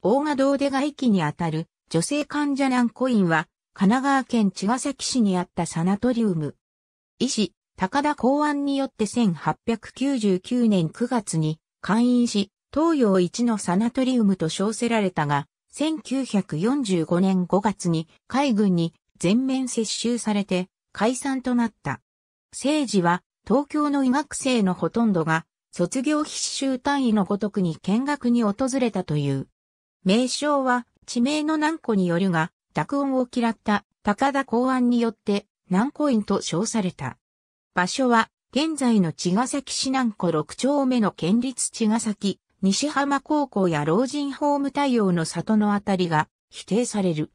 大賀堂出が駅にあたる女性患者難コインは神奈川県茅ヶ崎市にあったサナトリウム。医師、高田公安によって1899年9月に会員し、東洋一のサナトリウムと称せられたが、1945年5月に海軍に全面接収されて解散となった。政治は東京の医学生のほとんどが卒業必修単位のごとくに見学に訪れたという。名称は地名の南湖によるが、濁音を嫌った高田公安によって南湖院と称された。場所は現在の茅ヶ崎市南湖六丁目の県立茅ヶ崎、西浜高校や老人ホーム対応の里のあたりが否定される。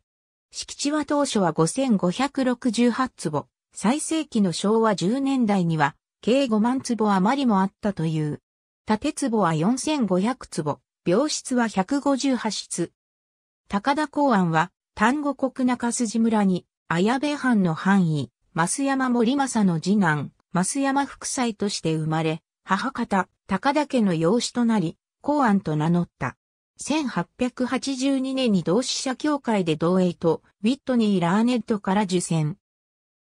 敷地は当初は5568坪、最盛期の昭和10年代には計5万坪余りもあったという。縦坪は4500坪、病室は158室。高田公安は、丹後国中筋村に、綾部藩の範囲、増山森政の次男、増山副祭として生まれ、母方、高田家の養子となり、公安と名乗った。1882年に同志社協会で同栄とウィットニー・ラーネットから受選。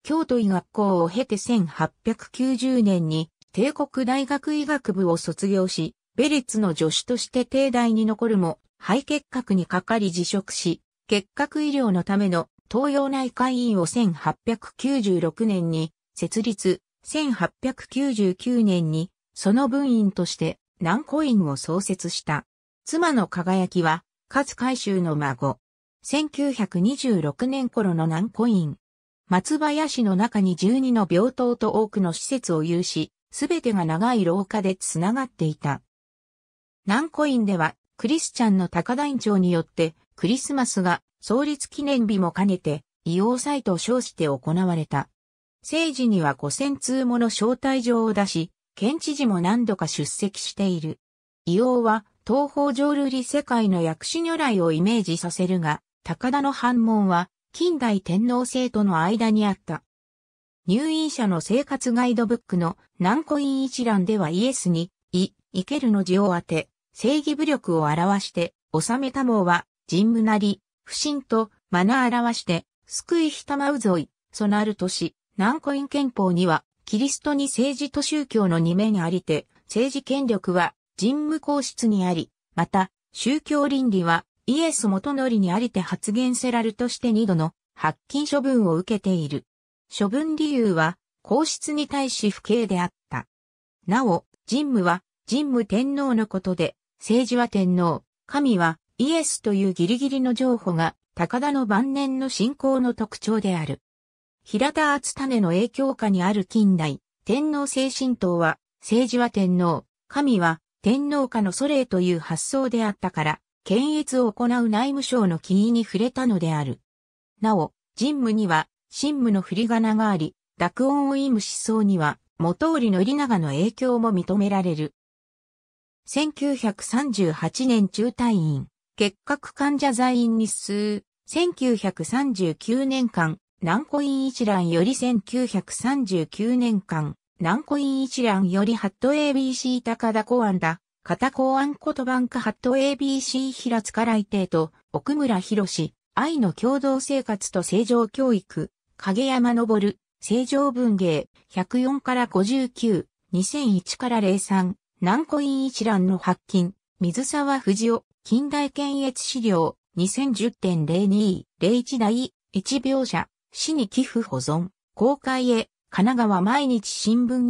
京都医学校を経て1890年に帝国大学医学部を卒業し、ベレツの助手として帝大に残るも、肺結核にかかり辞職し、結核医療のための東洋内科医院を1896年に設立、1899年にその分院として南古院を創設した。妻の輝きは、勝海舟の孫。1926年頃の南古院。松林の中に12の病棟と多くの施設を有し、すべてが長い廊下でつながっていた。南インでは、クリスチャンの高台長によって、クリスマスが創立記念日も兼ねて、異様祭と称して行われた。政治には5000通もの招待状を出し、県知事も何度か出席している。異様は、東方浄瑠璃世界の薬師如来をイメージさせるが、高田の反問は、近代天皇制との間にあった。入院者の生活ガイドブックの南イン一覧ではイエスに、い、イケルの字を当て、正義武力を表して、治めたもうは、人無なり、不信と、マナ表して、救いひたまうぞい、そなるとし、南古院憲法には、キリストに政治と宗教の二面ありて、政治権力は、人無皇室にあり、また、宗教倫理は、イエス元則にありて発言せらるとして二度の発禁処分を受けている。処分理由は、皇室に対し不敬であった。なお、神武は、神武天皇のことで、政治は天皇、神はイエスというギリギリの情報が高田の晩年の信仰の特徴である。平田厚種の影響下にある近代、天皇精神党は、政治は天皇、神は天皇家の祖霊という発想であったから、検閲を行う内務省の起因に触れたのである。なお、神武には、神武の振り仮名があり、濁音を意味思想には、元織利長の影響も認められる。1938年中退院、結核患者在院日数、1939年間、南古院一覧より1939年間、南古院一覧よりハット ABC 高田公安だ、片公安言番かハット ABC 平塚来帝と、奥村博士、愛の共同生活と正常教育、影山昇、正常文芸、104から59、2001から03、南イ院一覧の発禁、水沢藤夫、近代検閲資料、2010.02.01第1描写、市に寄付保存、公開へ、神奈川毎日新聞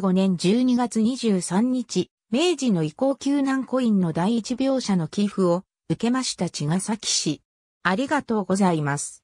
2015年12月23日、明治の移行級南コインの第一描写の寄付を受けました茅ヶ崎市。ありがとうございます。